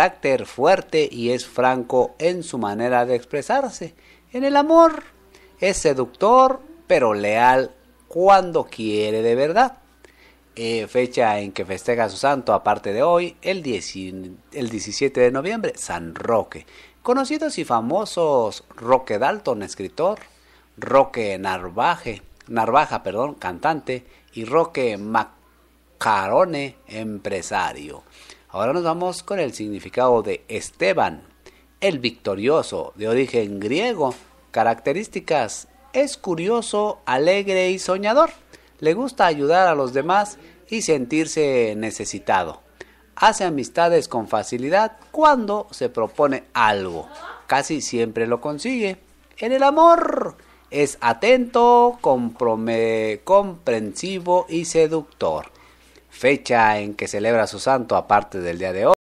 carácter fuerte y es franco en su manera de expresarse. En el amor es seductor pero leal cuando quiere de verdad. Eh, fecha en que festeja su santo, aparte de hoy, el, el 17 de noviembre, San Roque. Conocidos y famosos Roque Dalton, escritor, Roque Narvaje, Narvaja, perdón, cantante, y Roque Macarone, empresario. Ahora nos vamos con el significado de Esteban, el victorioso, de origen griego. Características, es curioso, alegre y soñador. Le gusta ayudar a los demás y sentirse necesitado. Hace amistades con facilidad cuando se propone algo. Casi siempre lo consigue. En el amor es atento, comprensivo y seductor fecha en que celebra su santo, aparte del día de hoy.